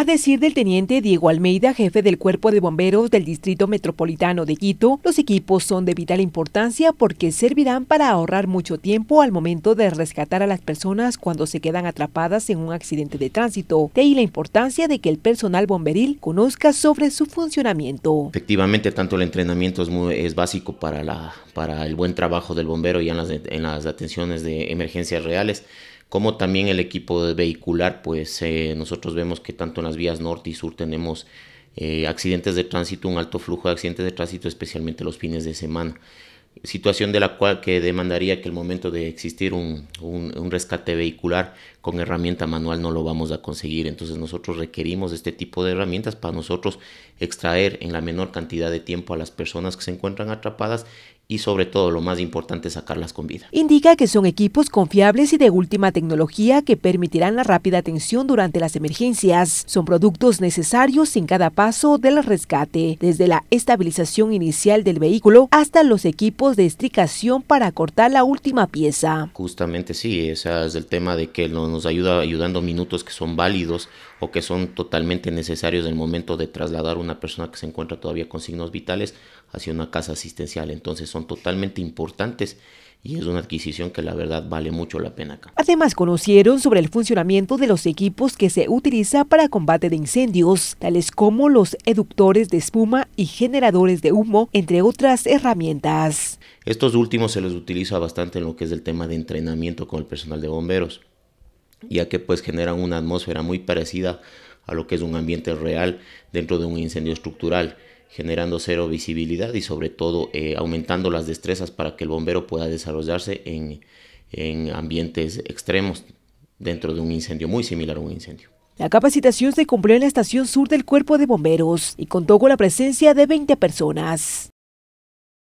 A decir del teniente Diego Almeida, jefe del Cuerpo de Bomberos del Distrito Metropolitano de Quito, los equipos son de vital importancia porque servirán para ahorrar mucho tiempo al momento de rescatar a las personas cuando se quedan atrapadas en un accidente de tránsito. De ahí la importancia de que el personal bomberil conozca sobre su funcionamiento. Efectivamente, tanto el entrenamiento es, básico para, el buen trabajo del bombero y en las, en las atenciones de emergencias reales como también el equipo de vehicular, pues eh, nosotros vemos que tanto en las vías norte y sur tenemos eh, accidentes de tránsito, un alto flujo de accidentes de tránsito, especialmente los fines de semana. Situación de la cual que demandaría que el momento de existir un, un rescate vehicular con herramienta manual no lo vamos a conseguir. Entonces nosotros requerimos este tipo de herramientas para nosotros extraer en la menor cantidad de tiempo a las personas que se encuentran atrapadas y sobre todo lo más importante sacarlas con vida. Indica que son equipos confiables y de última tecnología que permitirán la rápida atención durante las emergencias. Son productos necesarios en cada paso del rescate, desde la estabilización inicial del vehículo hasta los equipos de estricación para cortar la última pieza. Justamente sí, ese es el tema de que nos ayuda ayudando minutos que son válidos o que son totalmente necesarios en el momento de trasladar una persona que se encuentra todavía con signos vitales hacia una casa asistencial. Entonces son totalmente importantes y es una adquisición que la verdad vale mucho la pena Además, conocieron sobre el funcionamiento de los equipos que se utiliza para combate de incendios, tales como los eductores de espuma y generadores de humo, entre otras herramientas. Estos últimos se les utiliza bastante en lo que es el tema de entrenamiento con el personal de bomberos, ya que pues generan una atmósfera muy parecida a lo que es un ambiente real dentro de un incendio estructural generando cero visibilidad y sobre todo eh, aumentando las destrezas para que el bombero pueda desarrollarse en, en ambientes extremos dentro de un incendio muy similar a un incendio. La capacitación se cumplió en la estación sur del Cuerpo de Bomberos y contó con la presencia de 20 personas.